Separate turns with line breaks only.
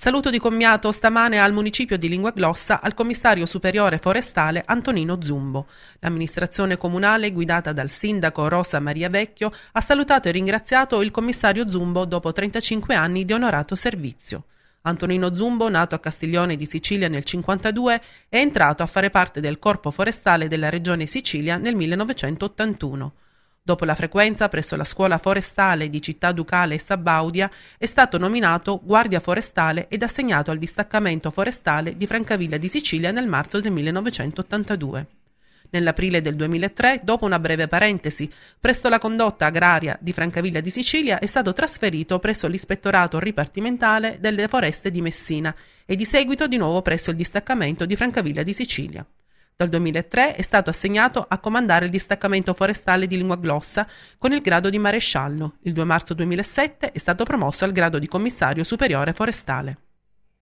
Saluto di commiato stamane al municipio di Lingua Glossa al commissario superiore forestale Antonino Zumbo. L'amministrazione comunale guidata dal sindaco Rosa Maria Vecchio ha salutato e ringraziato il commissario Zumbo dopo 35 anni di onorato servizio. Antonino Zumbo, nato a Castiglione di Sicilia nel 1952, è entrato a fare parte del Corpo Forestale della Regione Sicilia nel 1981. Dopo la frequenza presso la scuola forestale di Città Ducale e Sabaudia è stato nominato guardia forestale ed assegnato al distaccamento forestale di Francavilla di Sicilia nel marzo del 1982. Nell'aprile del 2003, dopo una breve parentesi, presso la condotta agraria di Francavilla di Sicilia è stato trasferito presso l'ispettorato ripartimentale delle foreste di Messina e di seguito di nuovo presso il distaccamento di Francavilla di Sicilia. Dal 2003 è stato assegnato a comandare il distaccamento forestale di lingua glossa con il grado di maresciallo. Il 2 marzo 2007 è stato promosso al grado di commissario superiore forestale.